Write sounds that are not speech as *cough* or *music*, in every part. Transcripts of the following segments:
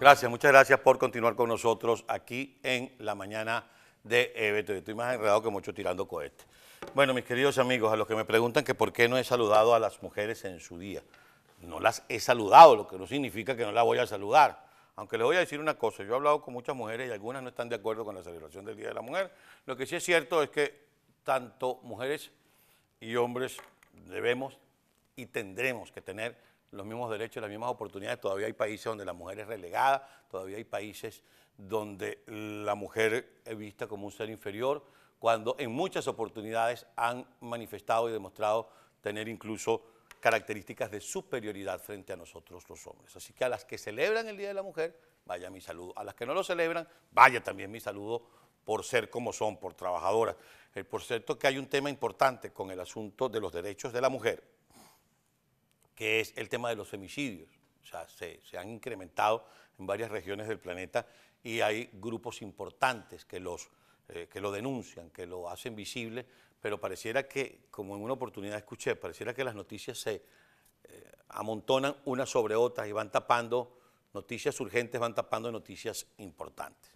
Gracias, muchas gracias por continuar con nosotros aquí en la mañana de evento. estoy más enredado que mucho tirando cohetes. Bueno, mis queridos amigos, a los que me preguntan que por qué no he saludado a las mujeres en su día. No las he saludado, lo que no significa que no las voy a saludar. Aunque les voy a decir una cosa, yo he hablado con muchas mujeres y algunas no están de acuerdo con la celebración del Día de la Mujer. Lo que sí es cierto es que tanto mujeres y hombres debemos y tendremos que tener los mismos derechos, las mismas oportunidades. Todavía hay países donde la mujer es relegada, todavía hay países donde la mujer es vista como un ser inferior, cuando en muchas oportunidades han manifestado y demostrado tener incluso características de superioridad frente a nosotros los hombres. Así que a las que celebran el Día de la Mujer, vaya mi saludo. A las que no lo celebran, vaya también mi saludo por ser como son, por trabajadoras. Eh, por cierto que hay un tema importante con el asunto de los derechos de la mujer que es el tema de los femicidios. O sea, se, han incrementado en varias regiones del planeta y hay grupos importantes que, los, eh, que lo denuncian, que lo hacen visible, pero pareciera que, como en una oportunidad escuché, pareciera que las noticias se eh, amontonan unas sobre otras y van tapando noticias urgentes, van tapando noticias importantes.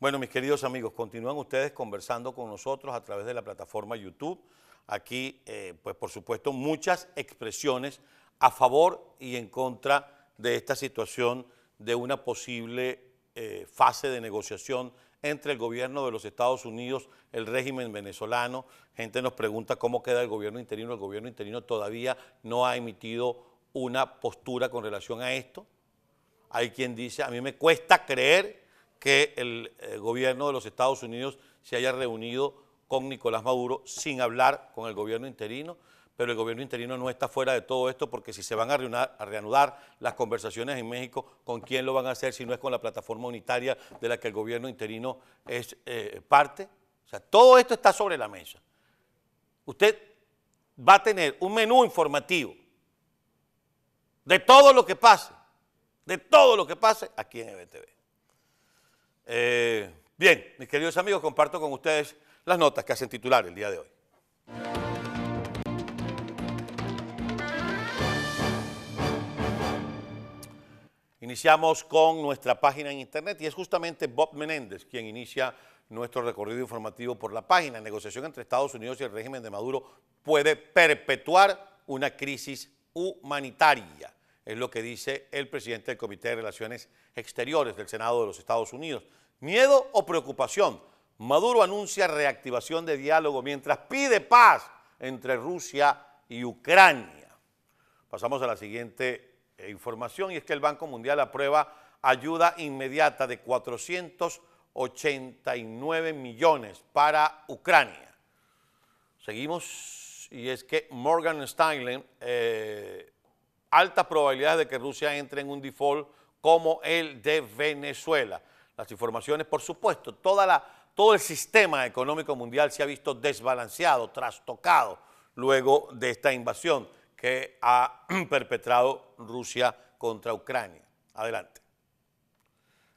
Bueno, mis queridos amigos, continúan ustedes conversando con nosotros a través de la plataforma YouTube. Aquí, eh, pues por supuesto, muchas expresiones a favor y en contra de esta situación de una posible eh, fase de negociación entre el gobierno de los Estados Unidos, el régimen venezolano. Gente nos pregunta cómo queda el gobierno interino. El gobierno interino todavía no ha emitido una postura con relación a esto. Hay quien dice, a mí me cuesta creer que el gobierno de los Estados Unidos se haya reunido con Nicolás Maduro sin hablar con el gobierno interino, pero el gobierno interino no está fuera de todo esto porque si se van a reanudar, las conversaciones en México, ¿con quién lo van a hacer si no es con la plataforma unitaria de la que el gobierno interino es eh, parte? O sea, todo esto está sobre la mesa. Usted va a tener un menú informativo de todo lo que pase, de todo lo que pase aquí en EBTV. Eh, Bien, mis queridos amigos, comparto con ustedes las notas que hacen titular el día de hoy. Iniciamos con nuestra página en internet y es justamente Bob Menéndez quien inicia nuestro recorrido informativo por la página. negociación entre Estados Unidos y el régimen de Maduro puede perpetuar una crisis humanitaria. Es lo que dice el presidente del Comité de Relaciones Exteriores del Senado de los Estados Unidos. Miedo o preocupación. Maduro anuncia reactivación de diálogo mientras pide paz entre Rusia y Ucrania. Pasamos a la siguiente eh, información y es que el Banco Mundial aprueba ayuda inmediata de 489 millones para Ucrania. Seguimos y es que Morgan Stanley, eh, altas alta probabilidad de que Rusia entre en un default como el de Venezuela las informaciones, por supuesto, toda la, todo el sistema económico mundial se ha visto desbalanceado, trastocado, luego de esta invasión que ha *clears throat* perpetrado Rusia contra Ucrania. Adelante.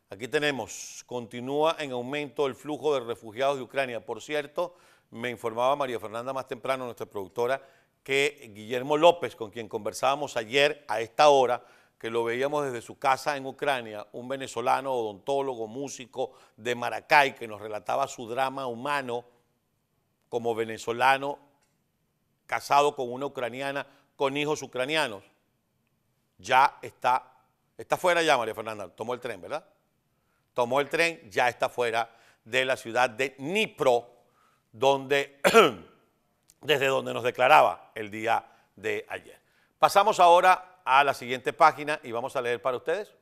Aquí tenemos, continúa en aumento el flujo de refugiados de Ucrania. Por cierto, me informaba María Fernanda más temprano, nuestra productora, que Guillermo López, con quien conversábamos ayer a esta hora, que lo veíamos desde su casa en Ucrania, un venezolano odontólogo, músico de Maracay, que nos relataba su drama humano como venezolano casado con una ucraniana, con hijos ucranianos. Ya está, está fuera ya María Fernanda, tomó el tren, ¿verdad? Tomó el tren, ya está fuera de la ciudad de Nipro, donde, *clears throat* desde donde nos declaraba el día de ayer. Pasamos ahora a la siguiente página y vamos a leer para ustedes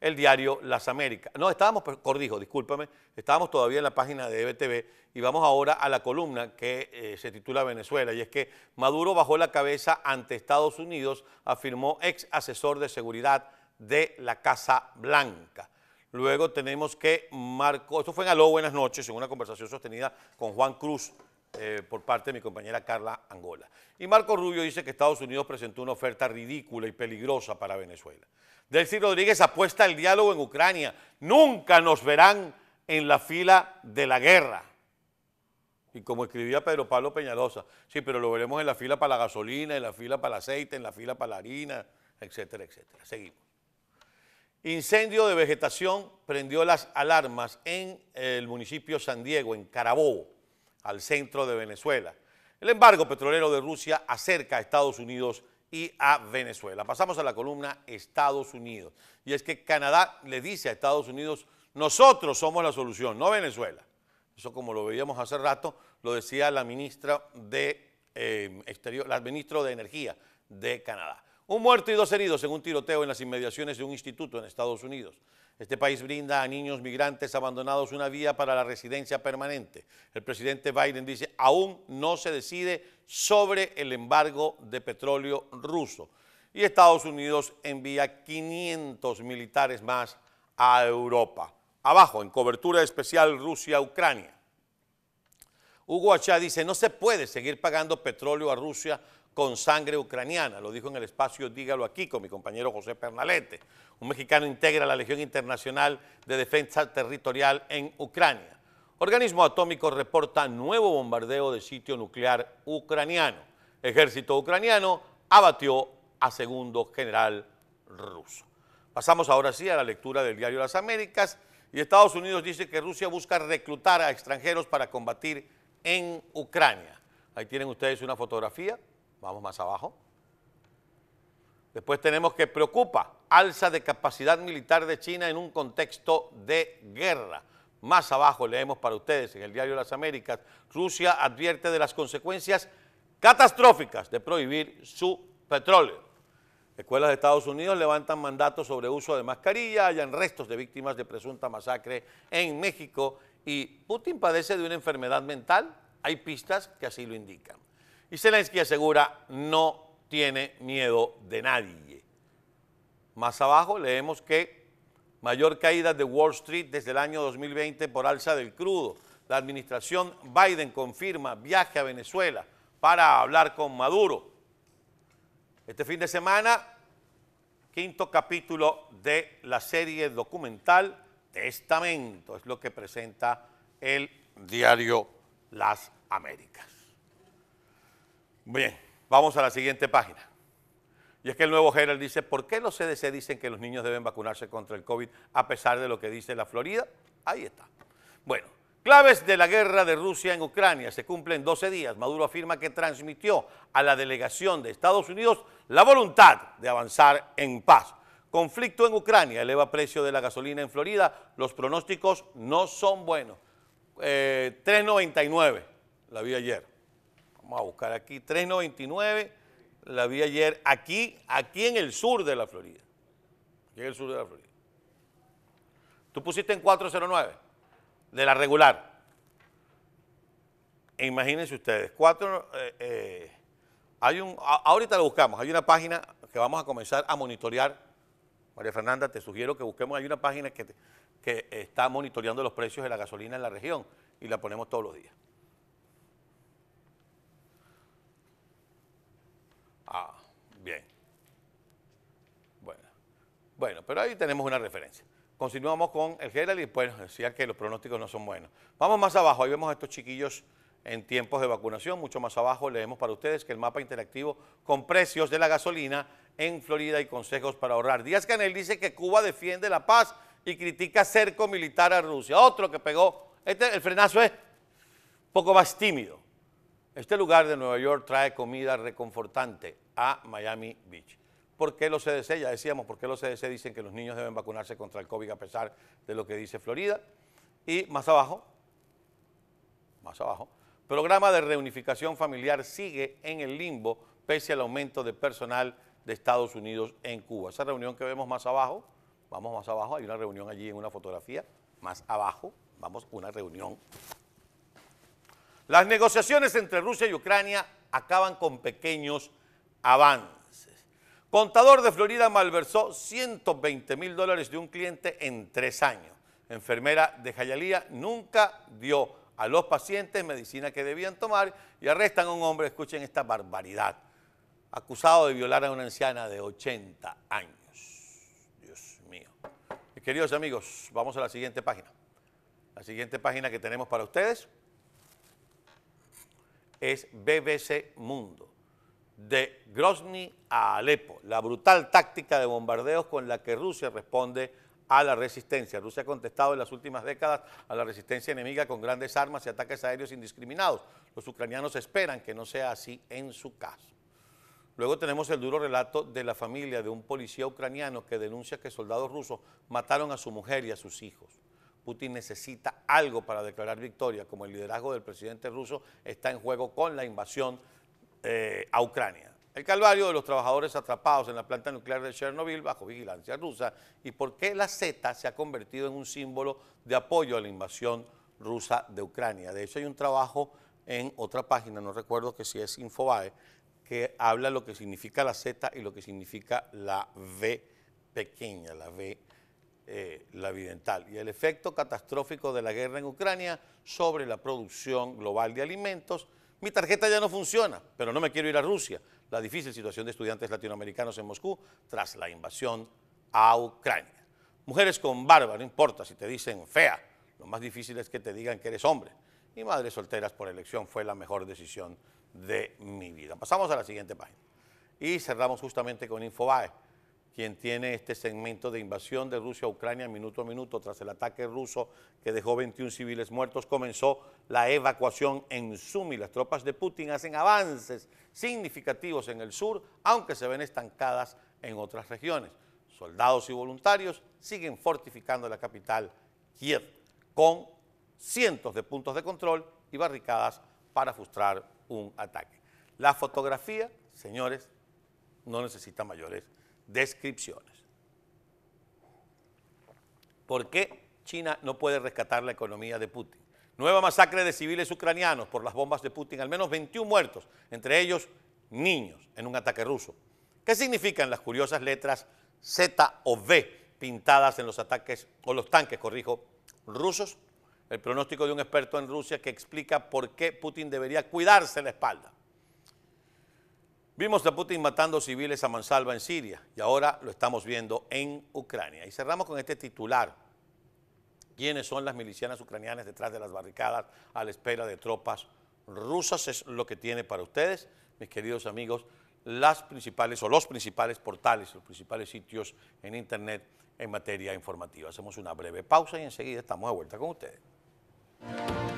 el diario Las Américas. No, estábamos, cordijo, discúlpame, estábamos todavía en la página de EBTV y vamos ahora a la columna que eh, se titula Venezuela y es que Maduro bajó la cabeza ante Estados Unidos, afirmó ex asesor de seguridad de la Casa Blanca. Luego tenemos que Marco, esto fue en Aló, buenas noches, en una conversación sostenida con Juan Cruz, eh, por parte de mi compañera Carla Angola. Y Marco Rubio dice que Estados Unidos presentó una oferta ridícula y peligrosa para Venezuela. Delcy Rodríguez apuesta al diálogo en Ucrania. Nunca nos verán en la fila de la guerra. Y como escribía Pedro Pablo Peñalosa, sí, pero lo veremos en la fila para la gasolina, en la fila para el aceite, en la fila para la harina, etcétera, etcétera. Seguimos. Incendio de vegetación prendió las alarmas en el municipio San Diego, en Carabobo al centro de Venezuela. El embargo petrolero de Rusia acerca a Estados Unidos y a Venezuela. Pasamos a la columna Estados Unidos. Y es que Canadá le dice a Estados Unidos, nosotros somos la solución, no Venezuela. Eso como lo veíamos hace rato, lo decía la ministra de, eh, la de Energía de Canadá. Un muerto y dos heridos en un tiroteo en las inmediaciones de un instituto en Estados Unidos. Este país brinda a niños migrantes abandonados una vía para la residencia permanente. El presidente Biden dice, aún no se decide sobre el embargo de petróleo ruso. Y Estados Unidos envía 500 militares más a Europa. Abajo, en cobertura especial Rusia-Ucrania. Hugo Achá dice, no se puede seguir pagando petróleo a Rusia con sangre ucraniana. Lo dijo en el espacio Dígalo aquí con mi compañero José Pernalete. Un mexicano integra la Legión Internacional de Defensa Territorial en Ucrania. Organismo atómico reporta nuevo bombardeo de sitio nuclear ucraniano. Ejército ucraniano abatió a segundo general ruso. Pasamos ahora sí a la lectura del diario Las Américas y Estados Unidos dice que Rusia busca reclutar a extranjeros para combatir en Ucrania. Ahí tienen ustedes una fotografía Vamos más abajo. Después tenemos que preocupa alza de capacidad militar de China en un contexto de guerra. Más abajo leemos para ustedes en el diario Las Américas, Rusia advierte de las consecuencias catastróficas de prohibir su petróleo. Escuelas de Estados Unidos levantan mandatos sobre uso de mascarilla, hayan restos de víctimas de presunta masacre en México y Putin padece de una enfermedad mental. Hay pistas que así lo indican. Y Zelensky asegura no tiene miedo de nadie. Más abajo leemos que mayor caída de Wall Street desde el año 2020 por alza del crudo. La administración Biden confirma viaje a Venezuela para hablar con Maduro. Este fin de semana, quinto capítulo de la serie documental Testamento, es lo que presenta el diario Las Américas. Bien, vamos a la siguiente página. Y es que el nuevo Gerald dice, ¿por qué los CDC dicen que los niños deben vacunarse contra el COVID a pesar de lo que dice la Florida? Ahí está. Bueno, claves de la guerra de Rusia en Ucrania. Se cumplen 12 días. Maduro afirma que transmitió a la delegación de Estados Unidos la voluntad de avanzar en paz. Conflicto en Ucrania eleva precio de la gasolina en Florida. Los pronósticos no son buenos. 3.99 eh, la vi ayer vamos a buscar aquí, 399, la vi ayer aquí, aquí en el sur de la Florida. Aquí en el sur de la Florida. Tú pusiste en 409, de la regular. E imagínense ustedes, cuatro, eh, eh, hay un, ahorita lo buscamos, hay una página que vamos a comenzar a monitorear. María Fernanda, te sugiero que busquemos, hay una página que, que está monitoreando los precios de la gasolina en la región y la ponemos todos los días. Bueno, pero ahí tenemos una referencia. Continuamos con el general y pues decía que los pronósticos no son buenos. Vamos más abajo, ahí vemos a estos chiquillos en tiempos de vacunación. Mucho más abajo leemos para ustedes que el mapa interactivo con precios de la gasolina en Florida y consejos para ahorrar. Díaz Canel dice que Cuba defiende la paz y critica cerco militar a Rusia. Otro que pegó, este, el frenazo es un poco más tímido. Este lugar de Nueva York trae comida reconfortante a Miami Beach. ¿Por qué los CDC? Ya decíamos, ¿por qué los CDC dicen que los niños deben vacunarse contra el COVID a pesar de lo que dice Florida? Y más abajo, más abajo, programa de reunificación familiar sigue en el limbo pese al aumento de personal de Estados Unidos en Cuba. Esa reunión que vemos más abajo, vamos más abajo, hay una reunión allí en una fotografía, más abajo, vamos, una reunión. Las negociaciones entre Rusia y Ucrania acaban con pequeños avances. Contador de Florida malversó 120 mil dólares de un cliente en tres años. Enfermera de Jayalía nunca dio a los pacientes medicina que debían tomar y arrestan a un hombre, escuchen esta barbaridad, acusado de violar a una anciana de 80 años. Dios mío. queridos amigos, vamos a la siguiente página. La siguiente página que tenemos para ustedes es BBC Mundo de Grozny a Alepo, la brutal táctica de bombardeos con la que Rusia responde a la resistencia. Rusia ha contestado en las últimas décadas a la resistencia enemiga con grandes armas y ataques aéreos indiscriminados. Los ucranianos esperan que no sea así en su caso. Luego tenemos el duro relato de la familia de un policía ucraniano que denuncia que soldados rusos mataron a su mujer y a sus hijos. Putin necesita algo para declarar victoria, como el liderazgo del presidente ruso está en juego con la invasión eh, a Ucrania. El calvario de los trabajadores atrapados en la planta nuclear de Chernobyl bajo vigilancia rusa y por qué la Z se ha convertido en un símbolo de apoyo a la invasión rusa de Ucrania. De hecho, hay un trabajo en otra página, no recuerdo que si es Infobae, que habla lo que significa la Z y lo que significa la V pequeña, la V eh, la vidental y el efecto catastrófico de la guerra en Ucrania sobre la producción global de alimentos mi tarjeta ya no funciona, pero no me quiero ir a Rusia. La difícil situación de estudiantes latinoamericanos en Moscú tras la invasión a Ucrania. Mujeres con barba, no importa si te dicen fea, lo más difícil es que te digan que eres hombre. Y madres solteras por elección fue la mejor decisión de mi vida. Pasamos a la siguiente página. Y cerramos justamente con Infobae quien tiene este segmento de invasión de Rusia a Ucrania minuto a minuto tras el ataque ruso que dejó 21 civiles muertos, comenzó la evacuación en Sumi. Las tropas de Putin hacen avances significativos en el sur, aunque se ven estancadas en otras regiones. Soldados y voluntarios siguen fortificando la capital Kiev con cientos de puntos de control y barricadas para frustrar un ataque. La fotografía, señores, no necesita mayores descripciones. ¿Por qué China no puede rescatar la economía de Putin? Nueva masacre de civiles ucranianos por las bombas de Putin, al menos 21 muertos, entre ellos niños, en un ataque ruso. ¿Qué significan las curiosas letras Z o V pintadas en los ataques, o los tanques, corrijo, rusos? El pronóstico de un experto en Rusia que explica por qué Putin debería cuidarse la espalda. Vimos a Putin matando civiles a mansalva en Siria y ahora lo estamos viendo en Ucrania. Y cerramos con este titular. ¿Quiénes son las milicianas ucranianas detrás de las barricadas a la espera de tropas rusas? Es lo que tiene para ustedes, mis queridos amigos, las principales o los principales portales, los principales sitios en Internet en materia informativa. Hacemos una breve pausa y enseguida estamos de vuelta con ustedes.